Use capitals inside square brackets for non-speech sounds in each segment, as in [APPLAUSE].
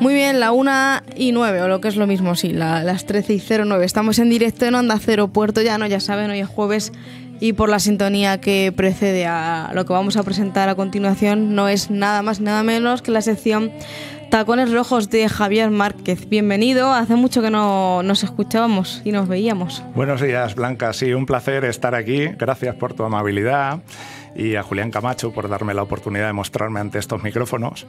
Muy bien, la 1 y 9, o lo que es lo mismo, sí, las 13 y 09. Estamos en directo en Onda Cero Puerto Llano, ya saben, hoy es jueves y por la sintonía que precede a lo que vamos a presentar a continuación, no es nada más nada menos que la sección Tacones Rojos de Javier Márquez. Bienvenido, hace mucho que no nos escuchábamos y nos veíamos. Buenos días, Blanca, sí, un placer estar aquí. Gracias por tu amabilidad y a Julián Camacho por darme la oportunidad de mostrarme ante estos micrófonos.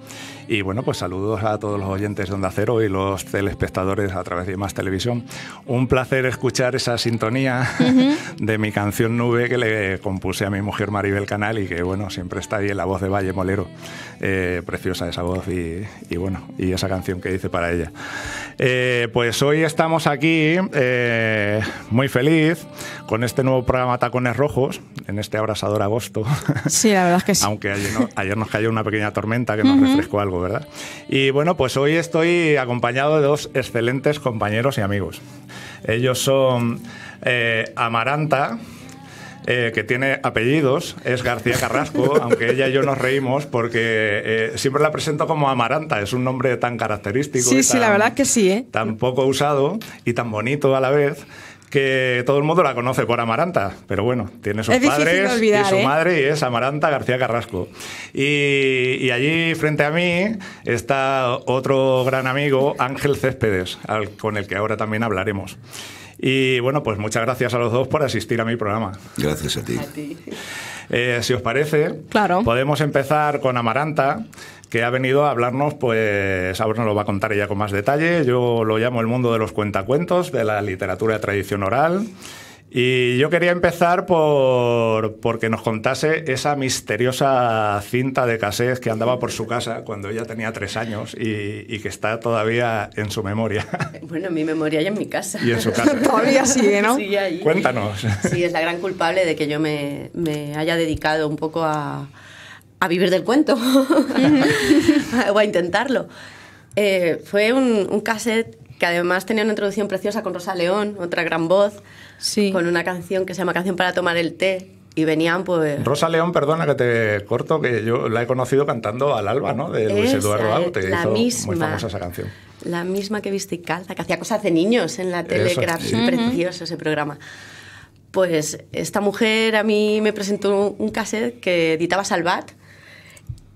Y bueno, pues saludos a todos los oyentes de Onda Cero y los telespectadores a través de más Televisión. Un placer escuchar esa sintonía [LAUGHS] de mi canción Nube que le compuse a mi mujer Maribel Canal y que bueno, siempre está ahí en la voz de Valle Molero. Eh, preciosa esa voz y, bueno, y esa canción que hice para ella. Eh, pues hoy estamos aquí eh, muy feliz con este nuevo programa Tacones Rojos, en este abrasador agosto. [LAUGHS] Sí, la verdad es que sí. Aunque ayer, nos cayó una pequeña tormenta que nos refrescó algo, ¿verdad? Y bueno, pues hoy estoy acompañado de dos excelentes compañeros y amigos. Ellos son eh, Amaranta. Eh, que tiene apellidos, es García Carrasco, [LAUGHS] aunque ella y yo nos reímos porque eh, siempre la presento como Amaranta, es un nombre tan característico. Sí, sí, la verdad que sí, ¿eh? Tan poco usado y tan bonito a la vez que todo el mundo la conoce por Amaranta, pero bueno, tiene sus padres y su ¿eh? madre y es Amaranta García Carrasco. Y, allí frente a mí está otro gran amigo, Ángel Céspedes, con el que ahora también hablaremos. Y bueno, pues muchas gracias a los dos por asistir a mi programa. Gracias a ti. Eh, si os parece, podemos empezar con Amaranta que ha venido a hablarnos, pues ahora nos lo va a contar ella con más detalle. Yo lo llamo el mundo de los cuentacuentos, de la literatura de tradición oral. Y yo quería empezar por porque nos contase esa misteriosa cinta de casés que andaba por su casa cuando ella tenía tres años y, que está todavía en su memoria. [LAUGHS] Bueno, en mi memoria y en mi casa. Y en su casa. [LAUGHS] todavía sigue, ¿no? ahí. Cuéntanos. Sí, es la gran culpable de que yo me haya dedicado un poco a, a vivir del cuento [LAUGHS] o a intentarlo. Eh, fue un, cassette que además tenía una introducción preciosa con Rosa León, otra gran voz, con una canción que se llama Canción para tomar el té. Y venían pues... Rosa León, perdona que te corto, que yo la he conocido cantando al alba, ¿no? De Luis Eduardo Aute. La misma, muy famosa esa canción. La misma que viste y calza, que hacía cosas de niños en la tele, precioso ese programa. Pues esta mujer a mí me presentó un cassette que editaba Salvat,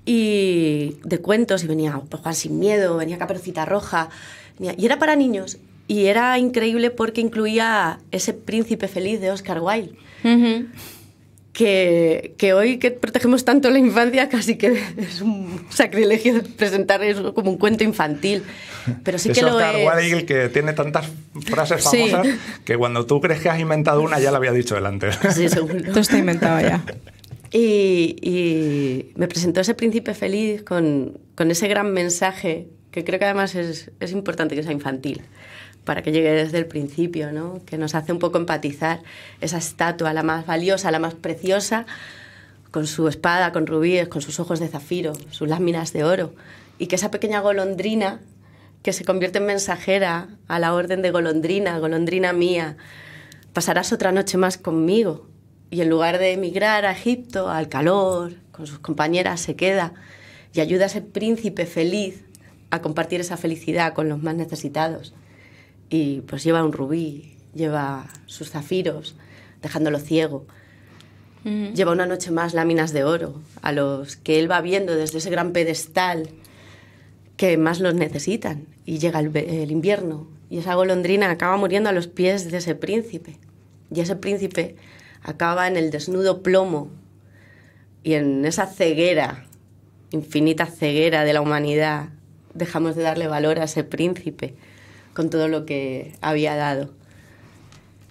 y de cuentos y venía Juan sin miedo, venía Caperucita Roja, y era para niños. Y era increíble porque incluía ese príncipe feliz de Oscar Wilde. que, que, hoy que protegemos tanto la infancia casi que es un sacrilegio presentar eso como un cuento infantil. Pero sí que Oscar lo es. Wilde que tiene tantas frases famosas que cuando tú crees que has inventado una ya la había dicho delante. Sí, seguro. está inventado ya. Y, me presentó ese príncipe feliz con, ese gran mensaje, que creo que además es, es, importante que sea infantil, para que llegue desde el principio, ¿no? que nos hace un poco empatizar esa estatua, la más valiosa, la más preciosa, con su espada, con rubíes, con sus ojos de zafiro, sus láminas de oro, y que esa pequeña golondrina que se convierte en mensajera a la orden de golondrina, golondrina mía, pasarás otra noche más conmigo, y en lugar de emigrar a Egipto, al calor, con sus compañeras, se queda y ayuda a ese príncipe feliz a compartir esa felicidad con los más necesitados. Y pues lleva un rubí, lleva sus zafiros, dejándolo ciego. Lleva una noche más láminas de oro a los que él va viendo desde ese gran pedestal que más los necesitan. Y llega el invierno y esa golondrina acaba muriendo a los pies de ese príncipe. Y ese príncipe acaba en el desnudo plomo y en esa ceguera, infinita ceguera de la humanidad, dejamos de darle valor a ese príncipe con todo lo que había dado.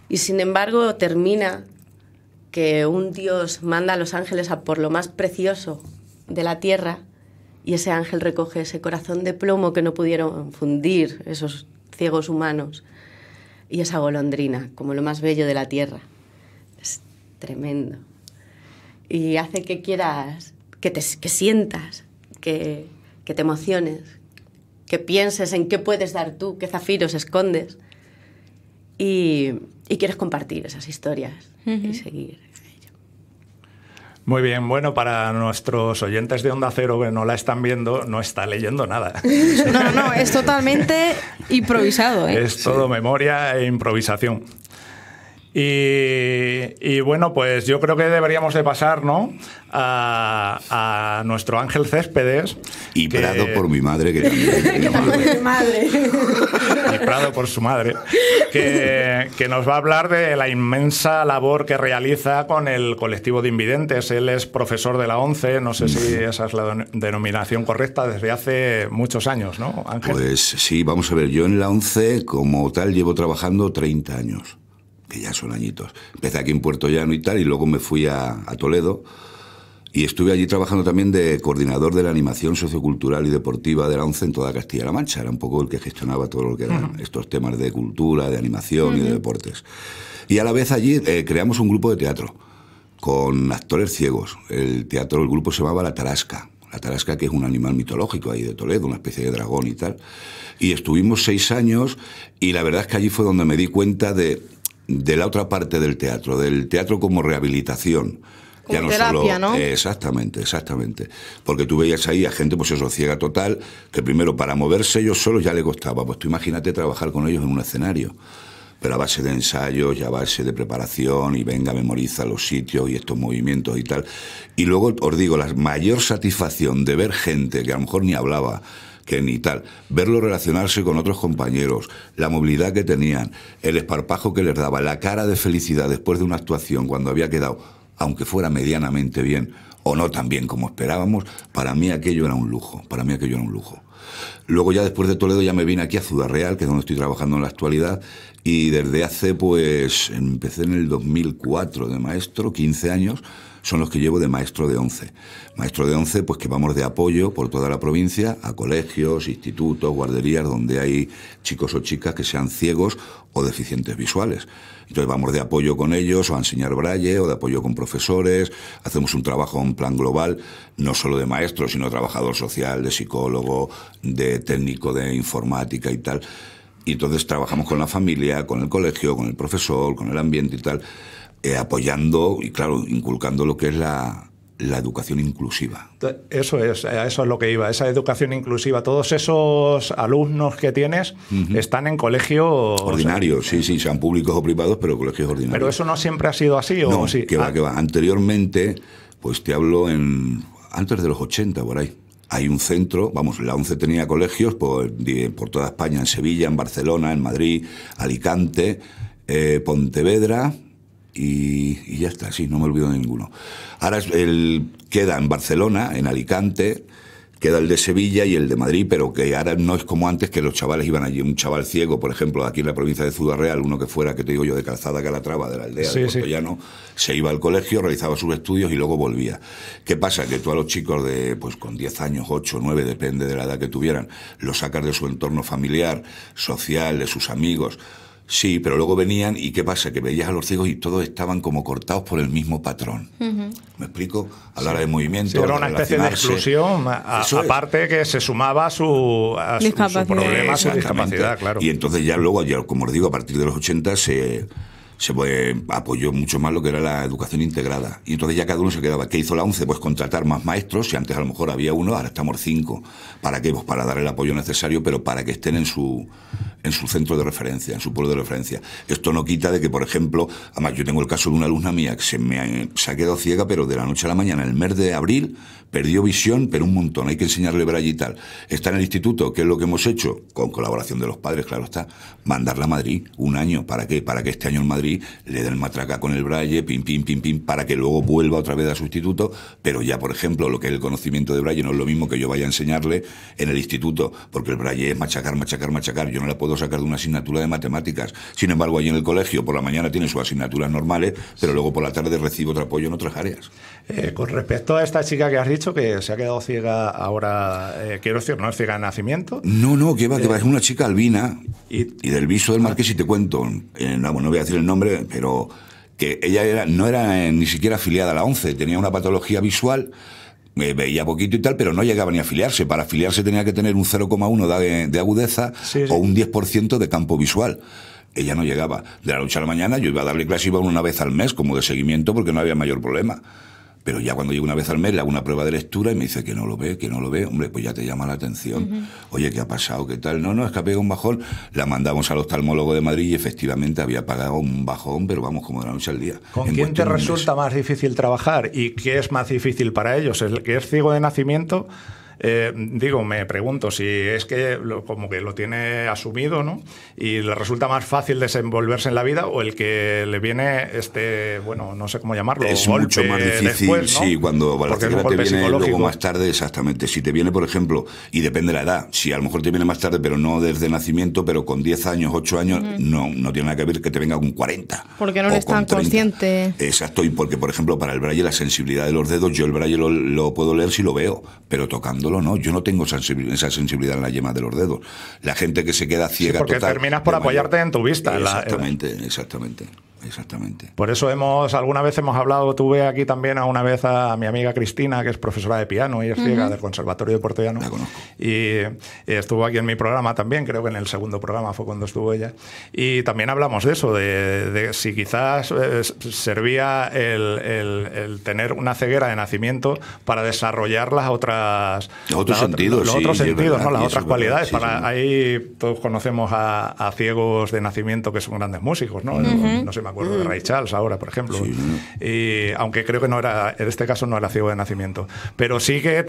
Y sin embargo termina que un Dios manda a los ángeles a por lo más precioso de la tierra y ese ángel recoge ese corazón de plomo que no pudieron fundir esos ciegos humanos y esa golondrina como lo más bello de la tierra tremendo. Y hace que quieras, que, te, sientas, que, te emociones, que pienses en qué puedes dar tú, qué zafiros escondes. Y, y quieres compartir esas historias y seguir. Muy bien, bueno, para nuestros oyentes de Onda Cero que no la están viendo, no está leyendo nada. [LAUGHS] No, no, es totalmente improvisado. ¿eh? Es todo memoria e improvisación. Y, bueno, pues yo creo que deberíamos de pasar, ¿no? A, nuestro Ángel Céspedes. Y Prado por mi madre, que también. mi madre. [LAUGHS] y Prado por su madre. Que, que, nos va a hablar de la inmensa labor que realiza con el colectivo de invidentes. Él es profesor de la ONCE, no sé si esa es la denominación correcta, desde hace muchos años, ¿no, Ángel? Pues sí, vamos a ver. Yo en la ONCE, como tal, llevo trabajando 30 años que ya son añitos. Empecé aquí en Puerto Llano y tal, y luego me fui a, Toledo. Y estuve allí trabajando también de coordinador de la animación sociocultural y deportiva de la ONCE en toda Castilla-La Mancha. Era un poco el que gestionaba todo lo que eran estos temas de cultura, de animación y de deportes. Y a la vez allí eh, creamos un grupo de teatro con actores ciegos. El teatro, el grupo se llamaba La Tarasca. La Tarasca, que es un animal mitológico ahí de Toledo, una especie de dragón y tal. Y estuvimos seis años y la verdad es que allí fue donde me di cuenta de de la otra parte del teatro, del teatro como rehabilitación. ya no solo, ¿no? exactamente, exactamente. Porque tú veías ahí a gente, pues eso, ciega total, que primero para moverse ellos solos ya le costaba. Pues tú imagínate trabajar con ellos en un escenario. Pero a base de ensayos y a base de preparación, y venga, memoriza los sitios y estos movimientos y tal. Y luego os digo, la mayor satisfacción de ver gente que a lo mejor ni hablaba, que ni tal. Verlo relacionarse con otros compañeros, la movilidad que tenían, el esparpajo que les daba, la cara de felicidad después de una actuación cuando había quedado, aunque fuera medianamente bien o no tan bien como esperábamos, para mí aquello era un lujo, para mí aquello era un lujo. Luego ya después de Toledo ya me vine aquí a Ciudad Real, que es donde estoy trabajando en la actualidad, y desde hace pues empecé en el 2004 de maestro, 15 años, son los que llevo de maestro de 11. Maestro de 11 pues que vamos de apoyo por toda la provincia a colegios, institutos, guarderías donde hay chicos o chicas que sean ciegos o deficientes visuales. Entonces vamos de apoyo con ellos o a enseñar braille o de apoyo con profesores, hacemos un trabajo en plan global, no solo de maestro, sino trabajador social, de psicólogo, de técnico de informática y tal. Y entonces trabajamos con la familia, con el colegio, con el profesor, con el ambiente y tal, eh, apoyando y, claro, inculcando lo que es la, la educación inclusiva. Eso es, eso es lo que iba, esa educación inclusiva. Todos esos alumnos que tienes están en colegios... Ordinarios, sí, sí, sean públicos o privados, pero colegios ordinarios. Pero eso no siempre ha sido así, ¿o no, sí? que va, ah. que va. Anteriormente, pues te hablo en... antes de los 80, por ahí hay un centro, vamos, la ONCE tenía colegios por, toda España, en Sevilla, en Barcelona, en Madrid, Alicante, eh, Pontevedra y, ya está, sí, no me olvido de ninguno. Ahora queda en Barcelona, en Alicante, queda el de Sevilla y el de Madrid, pero que ahora no es como antes que los chavales iban allí. Un chaval ciego, por ejemplo, aquí en la provincia de Ciudad uno que fuera, que te digo yo, de Calzada Calatrava, de la aldea de Portollano, se iba al colegio, realizaba sus estudios y luego volvía. ¿Qué pasa? Que tú a los chicos de, pues con 10 años, 8, 9, depende de la edad que tuvieran, los sacas de su entorno familiar, social, de sus amigos Sí, pero luego venían y ¿qué pasa? Que veías a los ciegos y todos estaban como cortados por el mismo patrón. ¿Me explico? A la hora de movimiento. era una especie de exclusión, a, aparte que se sumaba a su, a su, problema, discapacidad, claro. Y entonces ya luego, ya, como os digo, a partir de los 80 se se pues, apoyó mucho más lo que era la educación integrada. Y entonces ya cada uno se quedaba. ¿Qué hizo la ONCE? Pues contratar más maestros, si antes a lo mejor había uno, ahora estamos cinco. ¿Para qué? Pues para dar el apoyo necesario, pero para que estén en su, en su centro de referencia, en su pueblo de referencia. Esto no quita de que, por ejemplo, además yo tengo el caso de una alumna mía que se, me ha, quedado ciega, pero de la noche a la mañana, el mes de abril, perdió visión, pero un montón, hay que enseñarle braille y tal. Está en el instituto, ¿qué es lo que hemos hecho? Con colaboración de los padres, claro está, mandarla a Madrid un año, ¿para qué? Para que este año en Madrid le da matraca con el braille, pim, pim, pim, pim, para que luego vuelva otra vez a su instituto, pero ya, por ejemplo, lo que es el conocimiento de braille no es lo mismo que yo vaya a enseñarle en el instituto, porque el braille es machacar, machacar, machacar, yo no la puedo sacar de una asignatura de matemáticas. Sin embargo, allí en el colegio, por la mañana tiene sus asignaturas normales, pero luego por la tarde recibo otro apoyo en otras áreas. Eh, con respecto a esta chica que has dicho, que se ha quedado ciega ahora, eh, quiero decir, no es ciega de nacimiento. No, no, que va, que va, eh, es una chica albina y, del viso del marqués, si te cuento, en la no voy a decir el nombre, pero que ella era, no era eh, ni siquiera afiliada a la ONCE, tenía una patología visual, eh, veía poquito y tal, pero no llegaba ni a afiliarse. Para afiliarse tenía que tener un 0,1 de, agudeza o un 10% de campo visual ella no llegaba. De la noche a la mañana yo iba a darle clase, iba una vez al mes como de seguimiento porque no había mayor problema. Pero ya cuando llego una vez al mes le hago una prueba de lectura y me dice que no lo ve, que no lo ve. Hombre, pues ya te llama la atención. Oye, ¿qué ha pasado? ¿Qué tal? No, no, es que ha pegado un bajón. La mandamos al oftalmólogo de Madrid y efectivamente había pagado un bajón, pero vamos, como de la noche al día. ¿Con quién te resulta más difícil trabajar y qué es más difícil para ellos? ¿El que es ciego de nacimiento? Eh, digo, me pregunto si es que como que lo tiene asumido, ¿no? Y le resulta más fácil desenvolverse en la vida o el que le viene este, bueno, no sé cómo llamarlo. Es mucho más difícil, sí, cuando te viene luego más tarde, exactamente. Si te viene, por ejemplo, y depende de la edad, si a lo mejor te viene más tarde, pero no desde nacimiento, pero con 10 años, 8 años, no, no tiene nada que ver que te venga con 40. Porque no eres tan consciente. Exacto, y porque, por ejemplo, para el braille la sensibilidad de los dedos, yo el braille lo puedo leer si lo veo, pero tocando ¿no? Yo no tengo esa sensibilidad en la yema de los dedos. La gente que se queda ciega porque terminas por apoyarte en tu vista. Exactamente, exactamente exactamente. Por eso hemos, alguna vez hemos hablado, tuve aquí también a una vez a mi amiga Cristina, que es profesora de piano, y es ciega del Conservatorio de porteano La conozco. Y, eh, estuvo aquí en mi programa también, creo que en el segundo programa fue cuando estuvo ella. Y también hablamos de eso, de, si quizás eh, servía el, tener una ceguera de nacimiento para desarrollar las otras... Los otros sentidos, Los otros sentidos, ¿no? Las otras cualidades. para, ahí todos conocemos a, ciegos de nacimiento que son grandes músicos, ¿no? No se me acuerdo de mm. Ray Charles ahora, por ejemplo. Y, aunque creo que no era, en este caso no era ciego de nacimiento. Pero sí que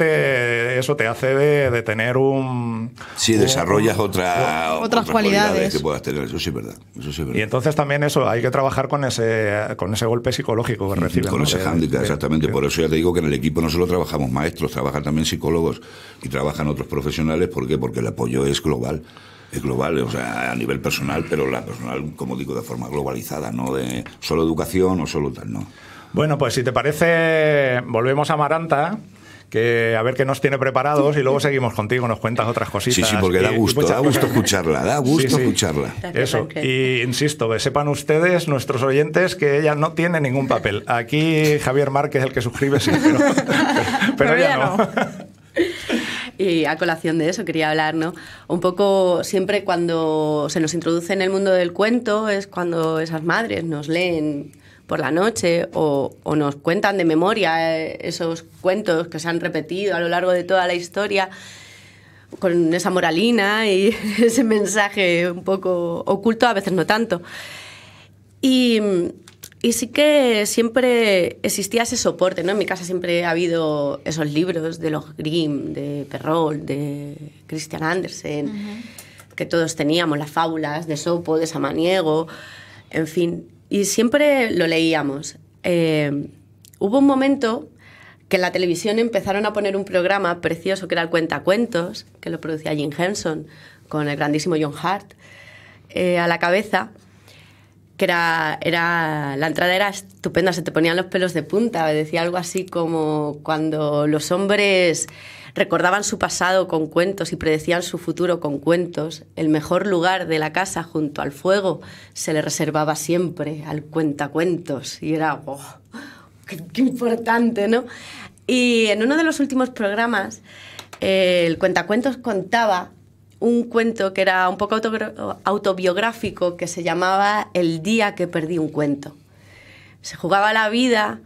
eso te hace de, tener un. Sí, desarrollas otra, otras, otras cualidades. que puedas tener. Eso sí, es verdad. Y entonces también eso, hay que trabajar con ese, con ese golpe psicológico que recibes. Con ese hándicap, exactamente. por eso ya te digo que en el equipo no solo trabajamos maestros, trabajan también psicólogos y trabajan otros profesionales. ¿Por qué? Porque el apoyo es global es global, o sea, a nivel personal, pero la personal, como digo, de forma globalizada, no de solo educación o solo tal, no. Bueno, pues si te parece, volvemos a Maranta que a ver qué nos tiene preparados y luego seguimos contigo, nos cuentas otras cositas. Sí, sí, porque da gusto, da gusto escucharla, da gusto escucharla. Eso, y insisto, que sepan ustedes, nuestros oyentes, que ella no tiene ningún papel. Aquí Javier Márquez, el que suscribe, sí, pero, ya [LAUGHS] ella no. Y a colación de eso quería hablar, ¿no? Un poco siempre cuando se nos introduce en el mundo del cuento es cuando esas madres nos leen por la noche o, o nos cuentan de memoria eh, esos cuentos que se han repetido a lo largo de toda la historia con esa moralina y [LAUGHS] ese mensaje un poco oculto, a veces no tanto. Y y sí que siempre existía ese soporte, ¿no? En mi casa siempre ha habido esos libros de los Grimm, de Perrault, de Christian Andersen, que todos teníamos, las fábulas de Sopo, de Samaniego, en fin. Y siempre lo leíamos. Em, hubo un momento que en la televisión empezaron a poner un programa precioso que era el Cuentacuentos, que lo producía Jim Henson, con el grandísimo John Hart, eh, a la cabeza que era, era, la entrada era estupenda, se te ponían los pelos de punta, decía algo así como cuando los hombres recordaban su pasado con cuentos y predecían su futuro con cuentos, el mejor lugar de la casa junto al fuego se le reservaba siempre al cuentacuentos y era, qué, importante, ¿no? Y en uno de los últimos programas, eh, el cuentacuentos contaba un cuento que era un poco autobiográfico que se llamaba El día que perdí un cuento. Se jugaba la vida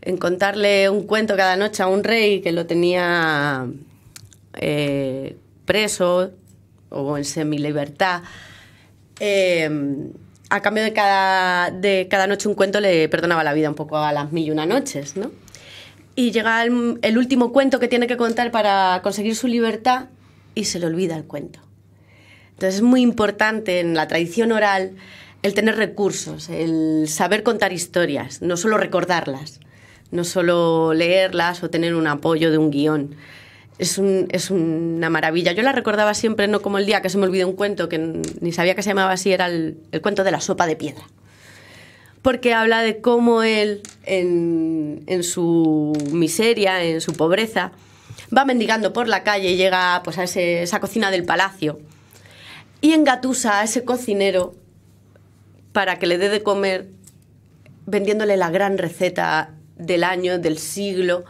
en contarle un cuento cada noche a un rey que lo tenía eh, preso o en semi libertad em, a cambio de cada, de cada noche un cuento le perdonaba la vida un poco a las mil y una noches, Y llega el último cuento que tiene que contar para conseguir su libertad y se le olvida el cuento. Entonces es muy importante en la tradición oral el tener recursos, el saber contar historias, no solo recordarlas, no solo leerlas o tener un apoyo de un guión. Es, una maravilla. Yo la recordaba siempre, no como el día que se me olvidó un cuento que ni sabía que se llamaba así, era el, cuento de la sopa de piedra. Porque habla de cómo él, en su miseria, en su pobreza, va mendigando por la calle y llega pues, a esa cocina del palacio y engatusa a ese cocinero para que le dé de comer vendiéndole la gran receta del año, del siglo,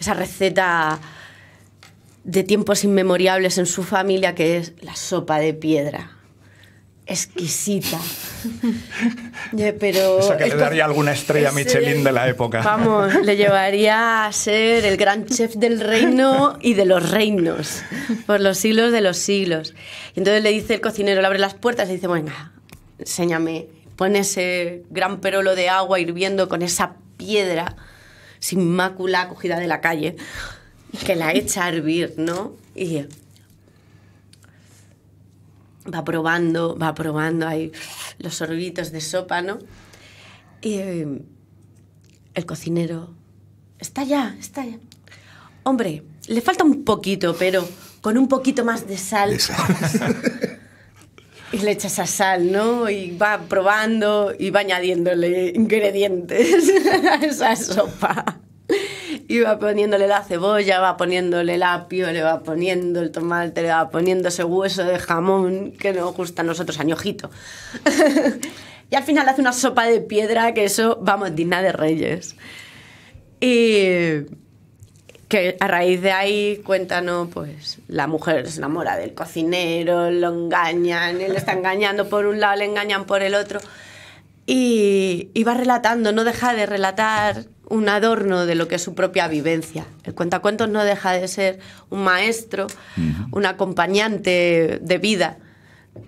esa receta de tiempos inmemorables en su familia que es la sopa de piedra exquisita. [LAUGHS] Pero sea que le daría alguna estrella Michelin de la época. Vamos, le llevaría a ser el gran chef del reino y de los reinos, por los siglos de los siglos. Y entonces le dice el cocinero, le abre las puertas y dice, venga, enséñame, pon ese gran perolo de agua hirviendo con esa piedra sin mácula cogida de la calle, que la echa a hervir, ¿no? Y va probando, va probando hay los sorbitos de sopa, ¿no? Y em, el cocinero, está ya, está ya. Hombre, le falta un poquito, pero con un poquito más de sal. De sal. [LAUGHS] y le echa esa sal, ¿no? Y va probando y va añadiéndole ingredientes [LAUGHS] a esa sopa y va poniéndole la cebolla, va poniéndole el apio, le va poniendo el tomate, le va poniendo ese hueso de jamón que nos gusta a nosotros, añojito. [LAUGHS] y al final hace una sopa de piedra que eso, vamos, digna de reyes. Y que a raíz de ahí cuentan, pues, la mujer se enamora del cocinero, lo engañan, él está engañando por un lado, le engañan por el otro. y va relatando, no deja de relatar un adorno de lo que es su propia vivencia. El cuentacuentos no deja de ser un maestro, un acompañante de vida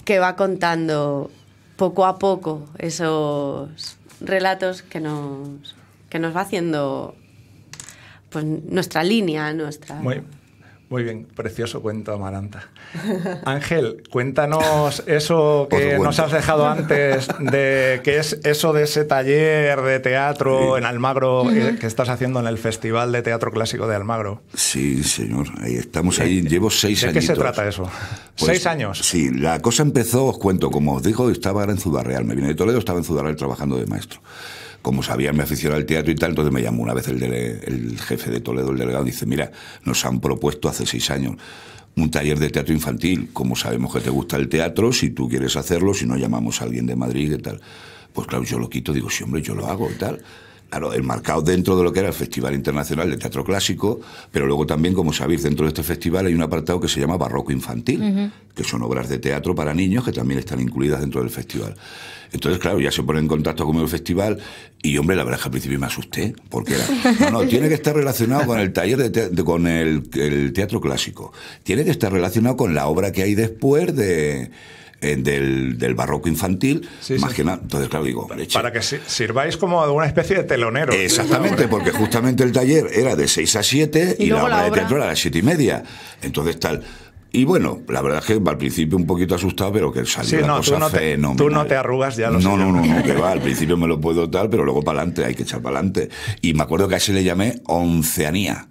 que va contando poco a poco esos relatos que nos, que nos va haciendo pues, nuestra línea, nuestra... Muy bien, precioso cuento, Amaranta. [LAUGHS] Ángel, cuéntanos eso que nos has dejado antes, de que es eso de ese taller de teatro en Almagro eh, que, estás haciendo en el Festival de Teatro Clásico de Almagro. Sí, señor, ahí estamos, ahí llevo seis años. ¿De qué se trata eso? Pues, ¿Seis años? Sí, la cosa empezó, os cuento, como os digo, estaba en Zudarreal, me vine de Toledo, estaba en Zudarreal trabajando de maestro como sabía me aficionaba al teatro y tal, entonces me llamó una vez el, el jefe de Toledo, el delegado, y dice, mira, nos han propuesto hace seis años un taller de teatro infantil, como sabemos que te gusta el teatro, si tú quieres hacerlo, si no llamamos a alguien de Madrid y tal. Pues claro, yo lo quito, digo, sí, hombre, yo lo hago y tal claro, enmarcado dentro de lo que era el Festival Internacional de Teatro Clásico, pero luego también, como sabéis, dentro de este festival hay un apartado que se llama Barroco Infantil, que son obras de teatro para niños que también están incluidas dentro del festival. Entonces, claro, ya se pone en contacto con el festival y, hombre, la verdad es que al principio me asusté, porque no, no, tiene que estar relacionado con el taller con el teatro clásico, tiene que estar relacionado con la obra que hay después de eh, del, del, barroco infantil, más que nada. Entonces, claro, digo, Para que sirváis como una especie de telonero. Exactamente, porque justamente el taller era de 6 a 7 y, la obra de teatro era de 7 y media. Entonces, tal. Y bueno, la verdad es que al principio un poquito asustado, pero que salió no, la cosa no te, Tú no te arrugas ya No, no, no, no, que va, al principio me lo puedo tal, pero luego para adelante, hay que echar para adelante. Y me acuerdo que a ese le llamé onceanía.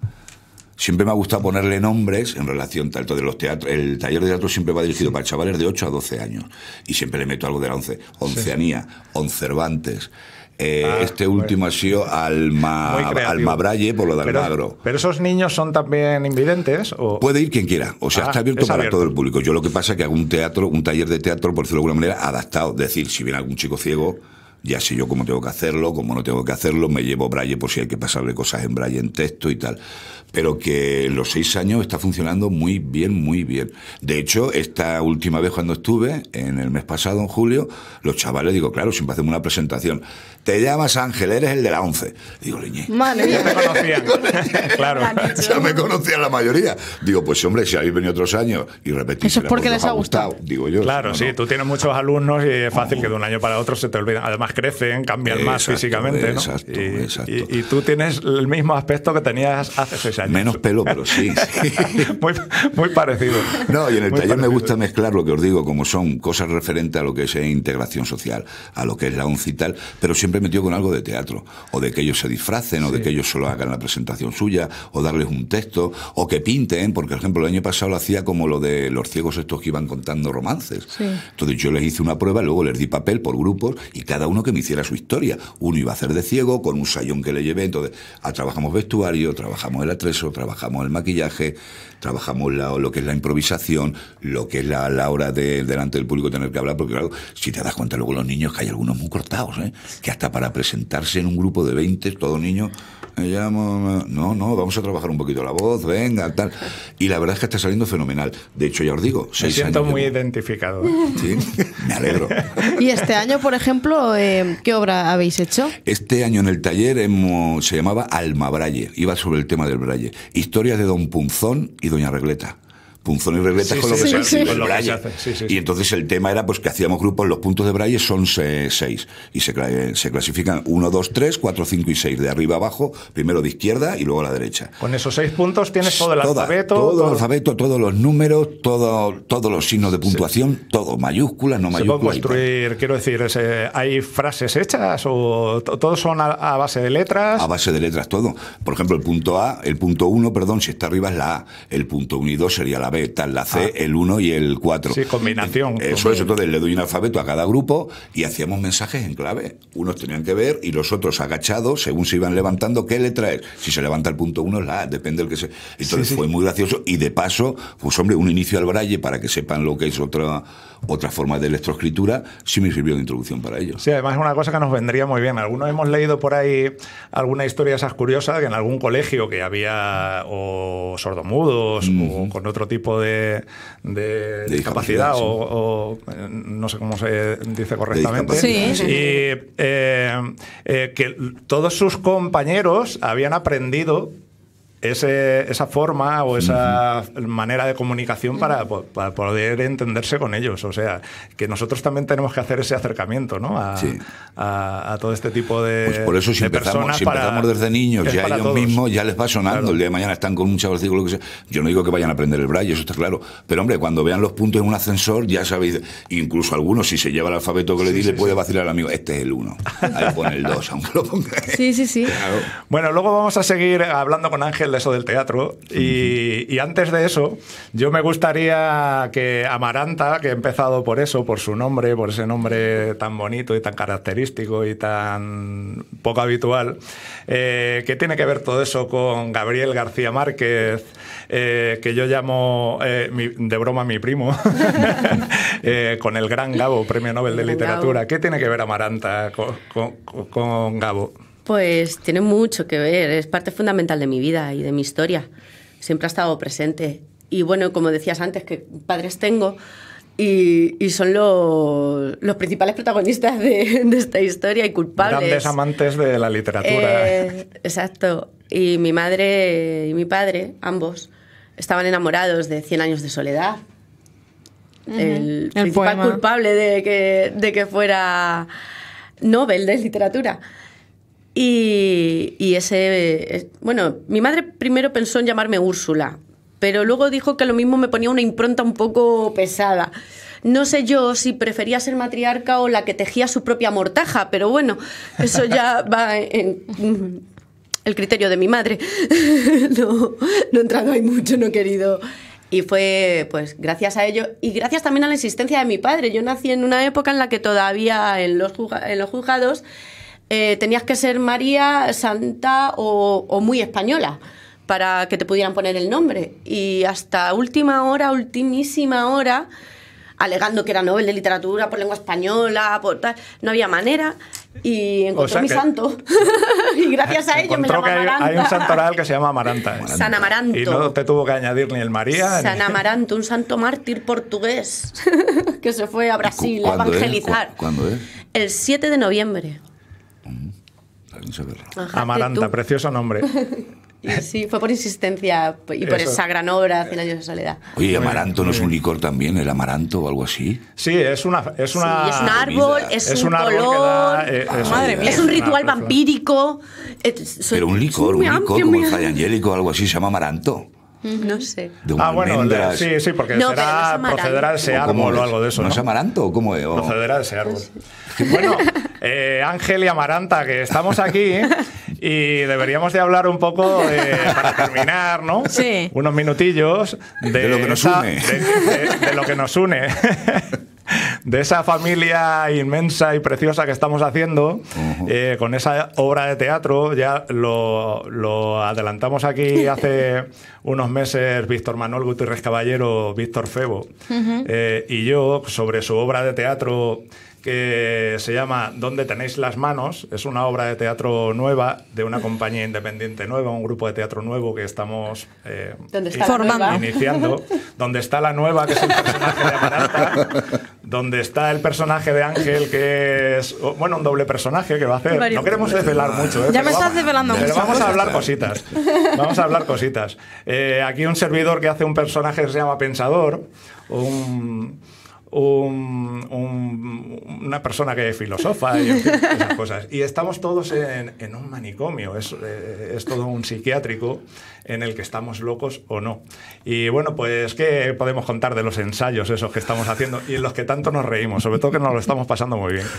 Siempre me ha gustado ponerle nombres en relación tanto de los teatros. El taller de teatro siempre va dirigido para chavales de 8 a 12 años. Y siempre le meto algo de la once. Onceanía, Oncervantes. Eh, ah, este último ha sido Alma, Alma Braille por lo de pero, Almagro. Pero, esos niños son también invidentes? ¿o? Puede ir quien quiera. O sea, ah, está abierto para todo el público. Yo lo que pasa es que algún un teatro, un taller de teatro, por decirlo de alguna manera, adaptado. Es decir, si viene algún chico ciego, ya sé yo cómo tengo que hacerlo, cómo no tengo que hacerlo, me llevo Braille por si hay que pasarle cosas en Braille en texto y tal pero que los seis años está funcionando muy bien, muy bien. De hecho, esta última vez cuando estuve, en el mes pasado, en julio, los chavales, digo, claro, siempre hacemos una presentación. Te llamas Ángel, eres el de la once. Digo, leñé. ya me conocían. [LAUGHS] claro. Ya me conocían la mayoría. Digo, pues hombre, si habéis venido otros años y repetís. Eso es porque pues, les ha gustado. Digo yo. Claro, sí, tú tienes muchos alumnos y es fácil que de un año para otro se te olviden. Además, crecen, cambian más físicamente. Exacto, exacto, y tú tienes el mismo aspecto que tenías hace seis años. Menos pelo, pero sí. [LAUGHS] muy, parecido. No, y en el taller me gusta mezclar lo que os digo, como son cosas referentes a lo que es integración social, a lo que es la once pero siempre metido con algo de teatro, o de que ellos se disfracen, o de que ellos solo hagan la presentación suya, o darles un texto, o que pinten, porque, por ejemplo, el año pasado lo hacía como lo de los ciegos estos que iban contando romances. Entonces yo les hice una prueba, luego les di papel por grupos y cada uno que me hiciera su historia. Uno iba a hacer de ciego con un sayón que le llevé, entonces trabajamos vestuario, trabajamos el atleta eso trabajamos el maquillaje, trabajamos lo que es la improvisación, lo que es la, hora de, delante del público tener que hablar, porque claro, si te das cuenta luego los niños, que hay algunos muy cortados, ¿eh? que hasta para presentarse en un grupo de 20, todos niños, no, no, vamos a trabajar un poquito la voz, venga, tal. Y la verdad es que está saliendo fenomenal. De hecho, ya os digo, seis Me siento muy identificado. Sí, me alegro. [LAUGHS] ¿Y este año, por ejemplo, eh, qué obra habéis hecho? Este año en el taller se llamaba Alma Braille, iba sobre el tema del Braille. Historias de Don Punzón y Doña Regleta punzón y regletas con lo que se hace Y entonces el tema era pues que hacíamos grupos, los puntos de braille son seis y eh, se, clasifican uno, dos, tres cuatro, cinco y seis de arriba abajo, primero de izquierda y luego a la derecha. Con esos seis puntos tienes todo el alfabeto. Todo, el alfabeto, todos los números, todo, todos los signos de puntuación, todo, mayúsculas, no mayúsculas. Se construir, quiero decir, eh, ¿hay frases hechas o todos son a, base de letras? A base de letras, todo. Por ejemplo, el punto A, el punto 1, perdón, si está arriba es la A, el punto 1 y 2 sería la B tal la C, ah. el 1 y el 4. Sí, combinación. Eso es, entonces le doy un alfabeto a cada grupo y hacíamos mensajes en clave. Unos tenían que ver y los otros agachados, según se iban levantando, ¿qué letra es? Si se levanta el punto 1 es la A, depende del que se... Entonces fue muy gracioso y de paso, pues hombre, un inicio al braille para que sepan lo que es otra, otra forma de electroescritura, sí me sirvió de introducción para ello. Sí, además es una cosa que nos vendría muy bien. Algunos hemos leído por ahí alguna historia esas curiosas que en algún colegio que había o sordomudos o con otro tipo tipo de, de, discapacidad, o, eh, no sé cómo se dice correctamente. Y eh, eh, que todos sus compañeros habían aprendido esa forma o esa manera de comunicación para, poder entenderse con ellos. O sea, que nosotros también tenemos que hacer ese acercamiento ¿no? a, todo este tipo de. Pues por eso, si, empezamos, desde niños, ya ellos mismos ya les va sonando. El día de mañana están con un chavalcito, Yo no digo que vayan a aprender el braille, eso está claro. Pero hombre, cuando vean los puntos en un ascensor, ya sabéis, incluso algunos, si se lleva el alfabeto que le di, le puede vacilar al amigo, este es el 1. Ahí pone el 2, aunque lo ponga. [LAUGHS] Sí, sí, sí. Bueno, luego vamos a seguir hablando con Ángel de eso del teatro. Y, antes de eso, yo me gustaría que Amaranta, que he empezado por eso, por su nombre, por ese nombre tan bonito y tan característico y tan poco habitual, ¿qué eh, que tiene que ver todo eso con Gabriel García Márquez, eh, que yo llamo eh, de broma mi primo, [LAUGHS] con el gran Gabo, Premio Nobel de Literatura. ¿Qué tiene que ver Amaranta con, con Gabo? Pues tiene mucho que ver, es parte fundamental de mi vida y de mi historia. Siempre ha estado presente. Y bueno, como decías antes, que padres tengo y, son los principales protagonistas [LAUGHS] de, esta historia y culpables. Grandes amantes de la literatura. Eh, exacto. Y mi madre y mi padre, ambos, estaban enamorados de Cien años de soledad. El, principal culpable de que, de que fuera Nobel de literatura. Y, ese, eh, bueno, mi madre primero pensó en llamarme Úrsula, pero luego dijo que lo mismo me ponía una impronta un poco pesada. No sé yo si prefería ser matriarca o la que tejía su propia mortaja, pero bueno, eso ya [LAUGHS] va en, el criterio de mi madre. [LAUGHS] no, no he entrado ahí mucho, no he querido. Y fue, pues, gracias a ello y gracias también a la insistencia de mi padre. Yo nací en una época en la que todavía en los, en los juzgados eh, tenías que ser María, Santa o, muy española para que te pudieran poner el nombre. Y hasta última hora, ultimísima hora, alegando que era Nobel de Literatura por lengua española, no había manera. Y encontró mi santo. [LAUGHS] y gracias a ello me llamó Hay, un santo que se llama Amaranta. ¿eh? San Amaranto. Y no te tuvo que añadir ni el María. San Amaranto, un santo mártir portugués [LAUGHS] que se fue a Brasil a evangelizar. ¿Cuándo es? El 7 de noviembre. Mm. Amaranta, precioso nombre. [LAUGHS] sí, fue por insistencia y por esa gran obra, Cien años de soledad. Oye, amaranto no es un licor también, el amaranto o algo así? Sí, es una... Es, un árbol, es, un, color, eh, ah, es, madre mía. es un ritual vampírico. Eh, pero un licor, un licor como el angélico o algo así, se llama amaranto. No sé. ah, bueno, sí, sí, porque será, procederá de ese árbol o algo de eso. ¿No, es amaranto o cómo es? Procederá de ese árbol. Bueno, eh, Ángel y Amaranta, que estamos aquí y deberíamos de hablar un poco, eh, para terminar, ¿no? Sí. Unos minutillos de, lo que nos une. De, lo que nos une. de esa familia inmensa y preciosa que estamos haciendo eh, con esa obra de teatro. Ya lo, adelantamos aquí hace unos meses Víctor Manuel Gutiérrez Caballero, Víctor Febo y yo sobre su obra de teatro que se llama Donde tenéis las manos? Es una obra de teatro nueva de una compañía independiente nueva, un grupo de teatro nuevo que estamos eh, iniciando. Donde está la nueva, que es personaje de donde está el personaje de Ángel, que es, bueno, un doble personaje que va a hacer. no queremos desvelar mucho. Eh, ya me estás vamos, desvelando mucho. vamos a hablar cositas. Vamos a hablar cositas. Eh, aquí un servidor que hace un personaje que se llama Pensador, un una persona que filosofa y esas cosas. Y estamos todos en, en un manicomio, es, eh, es, todo un psiquiátrico en el que estamos locos o no. Y bueno, pues, ¿qué podemos contar de los ensayos esos que estamos haciendo y en los que tanto nos reímos? Sobre todo que nos lo estamos pasando muy bien. [LAUGHS]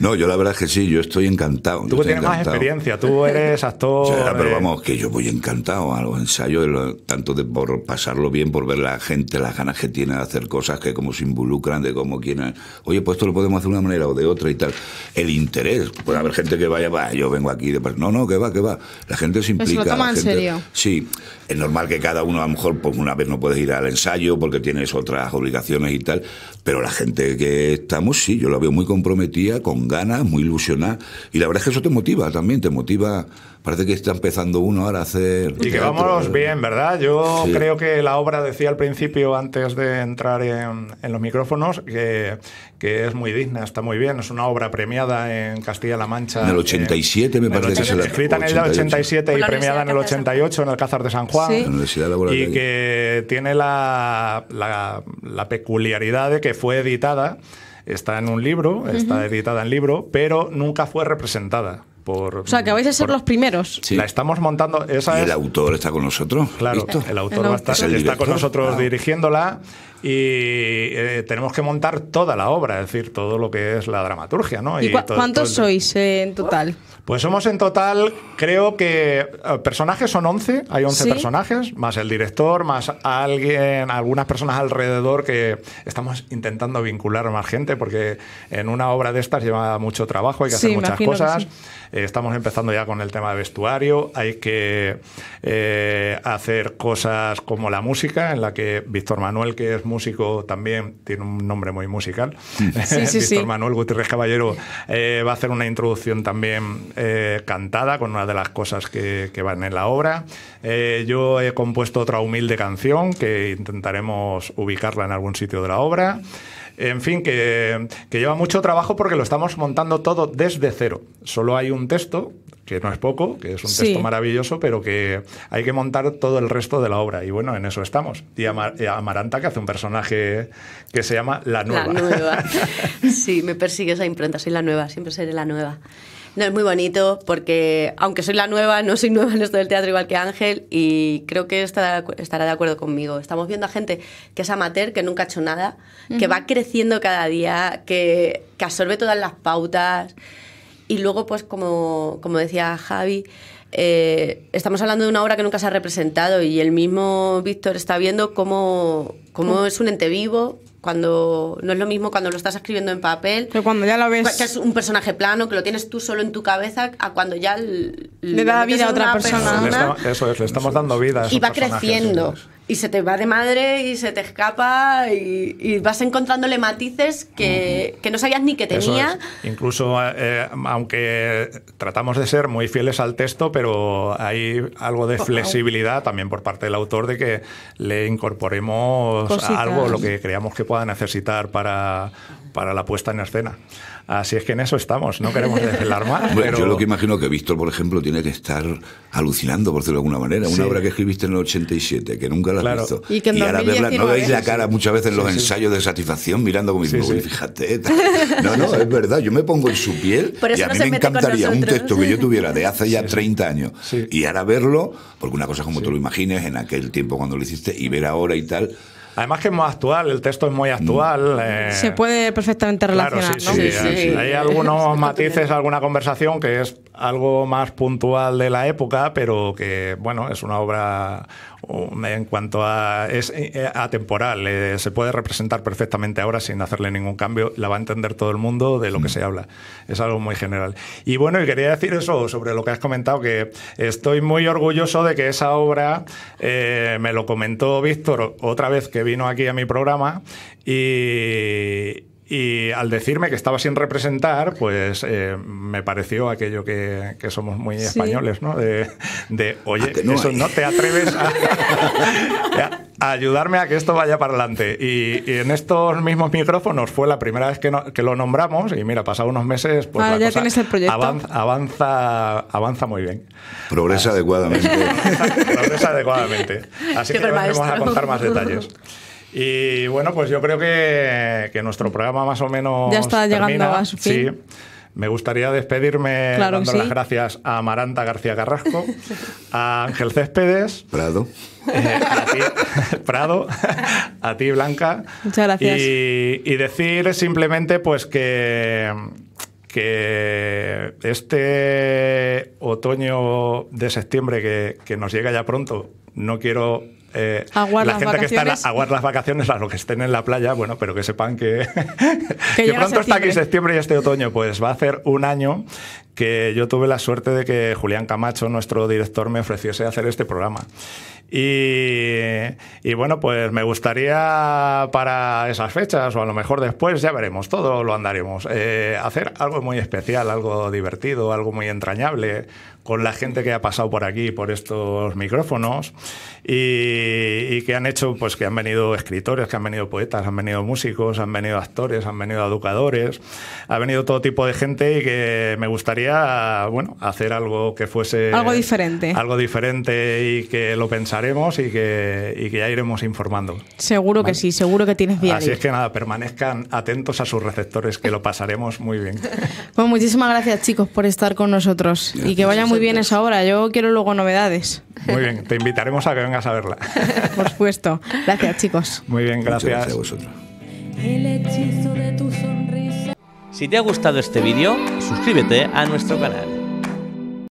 No, yo la verdad es que sí, yo estoy encantado. Tú tienes más experiencia, tú eres actor. pero eh, vamos, que yo voy encantado a los ensayos, tanto de por pasarlo bien, por ver la gente, las ganas que tiene de hacer cosas, que como se involucran, de cómo quieren. Oye, pues esto lo podemos hacer de una manera o de otra y tal. El interés, puede haber gente que vaya, yo vengo aquí, no, no, que va, que va. La gente se pues implica. Pues lo toma en serio. Sí, es normal que cada uno a lo mejor pues, una vez no puedes ir al ensayo porque tienes otras obligaciones y tal, pero la gente que estamos, sí, yo la veo muy comprometida, con ganas, muy ilusionada, y la verdad es que eso te motiva también, te motiva Parece que está empezando uno ahora a hacer... Y que vamos bien, ¿verdad? Yo creo que la obra decía al principio, antes de entrar en, los micrófonos, que, que, es muy digna, está muy bien. Es una obra premiada en Castilla-La Mancha. En el 87 eh, me parece que se la... Escrita en el 87 y premiada en el 88 en el Cázar de San Juan. Sí. Y que tiene la, la, peculiaridad de que fue editada está en un libro, está editada en libro, pero nunca fue representada o sea, que vais a ser los primeros. La estamos montando. Esa ¿Y el autor está con nosotros. Claro, el autor va a estar, está con nosotros ah. dirigiéndola y eh, tenemos que montar toda la obra, es decir, todo lo que es la dramaturgia, ¿no? ¿Y, cuántos sois en total? Pues somos en total, creo que eh, personajes son 11, hay 11 personajes, más el director, más alguien, algunas personas alrededor que estamos intentando vincular más gente, porque en una obra de estas lleva mucho trabajo, hay que hacer muchas cosas. Eh, estamos empezando ya con el tema de vestuario, hay que hacer cosas como la música, en la que Víctor Manuel, que es músico también, tiene un nombre muy musical. [LAUGHS] Víctor Manuel Gutiérrez Caballero eh, va a hacer una introducción también eh, cantada con una de las cosas que, van en la obra. Eh, yo he compuesto otra humilde canción que intentaremos ubicarla en algún sitio de la obra en fin, que, que, lleva mucho trabajo porque lo estamos montando todo desde cero. Solo hay un texto que no es poco, que es un texto maravilloso, pero que hay que montar todo el resto de la obra. Y bueno, en eso estamos. Y eh, Amaranta, que hace un personaje que se llama La Nueva. La Nueva. [LAUGHS] sí, me persigue esa imprenta, soy la nueva, siempre seré la nueva. No, es muy bonito porque, aunque soy la nueva, no soy nueva en esto del teatro igual que Ángel y creo que estará, de acuerdo conmigo. Estamos viendo a gente que es amateur, que nunca ha hecho nada, que va creciendo cada día, que, que absorbe todas las pautas. Y luego, pues como, decía Javi, eh, estamos hablando de una obra que nunca se ha representado y el mismo Víctor está viendo cómo, es un ente vivo, cuando no es lo mismo cuando lo estás escribiendo en papel que cuando ya lo ves que es un personaje plano que lo tienes tú solo en tu cabeza a cuando ya le da vida a otra persona, eso es le estamos dando vida y va creciendo y se te va de madre y se te escapa y, vas encontrándole matices que, no sabías ni que tenía. Incluso, eh, aunque tratamos de ser muy fieles al texto, pero hay algo de flexibilidad también por parte del autor de que le incorporemos algo, lo que creamos que pueda necesitar para la puesta en escena. Así es que en eso estamos, no queremos desvelar más. Bueno, Yo lo que imagino que Víctor, por ejemplo, tiene que estar alucinando, por decirlo de alguna manera. Una obra que escribiste en el 87, que nunca la has visto. Y, ahora verla, no veis la cara muchas veces en los ensayos de satisfacción mirando con como ...y fíjate. No, no, es verdad, yo me pongo en su piel y a mí me encantaría un texto que yo tuviera de hace ya 30 años y ahora verlo, porque una cosa como tú lo imagines en aquel tiempo cuando lo hiciste y ver ahora y tal. Además que es muy actual, el texto es muy mm. actual. Eh, Se puede perfectamente relacionar, sí, eh, sí, Hay algunos [LAUGHS] matices, alguna conversación que es algo más puntual de la época, pero que, bueno, es una obra en cuanto a. es eh, eh, atemporal, eh, se puede representar perfectamente ahora sin hacerle ningún cambio, la va a entender todo el mundo de lo que mm. se habla. Es algo muy general. Y bueno, y quería decir eso sobre lo que has comentado, que estoy muy orgulloso de que esa obra me lo comentó Víctor otra vez que vino aquí a mi programa y, y al decirme que estaba sin representar, pues eh, me pareció aquello que, que somos muy españoles, ¿no? De, oye, ah, no te atreves [LAUGHS] a, ayudarme a que esto vaya para adelante. Y, en estos mismos micrófonos fue la primera vez que, lo nombramos y mira, pasado unos meses, pues ah, la cosa Avanza, avanza, muy bien. Progresa adecuadamente. [LAUGHS] Progresa adecuadamente. Así que vamos a contar más detalles. [LAUGHS] Y bueno, pues yo creo que, nuestro programa más o menos. Ya está llegando a su fin. Me gustaría despedirme dando las gracias a Maranta García Carrasco, [LAUGHS] a Ángel Céspedes. Prado. Eh, a ti, [LAUGHS] Prado, a ti Blanca. Muchas gracias. Y, y decir simplemente pues que, este otoño de septiembre que, que nos llega ya pronto, no quiero eh, la gente vacaciones. que está a las vacaciones, a los que estén en la playa, bueno, pero que sepan que, que, [LAUGHS] pronto está aquí septiembre y este otoño, pues va a hacer un año que yo tuve la suerte de que Julián Camacho, nuestro director, me ofreciese hacer este programa. Y, bueno, pues me gustaría para esas fechas, o a lo mejor después, ya veremos, todo lo andaremos, eh, hacer algo muy especial, algo divertido, algo muy entrañable, con la gente que ha pasado por aquí, por estos micrófonos, y, y, que han hecho, pues que han venido escritores, que han venido poetas, han venido músicos, han venido actores, han venido educadores, ha venido todo tipo de gente y que me gustaría bueno, hacer algo que fuese... Algo diferente. Algo diferente y que lo pensaremos y que, ya iremos informando. Seguro que sí, seguro que tienes bien. Así es que nada, permanezcan atentos a sus receptores, que lo pasaremos muy bien. [LAUGHS] Pues muchísimas gracias chicos por estar con nosotros y que vaya muy bien esa hora. Yo quiero luego novedades. Muy bien, te invitaremos a que vengas a verla. [LAUGHS] Por supuesto. Gracias chicos. Muy bien, gracias. a vosotros. El hechizo de tus si te ha gustado este vídeo, suscríbete a nuestro canal.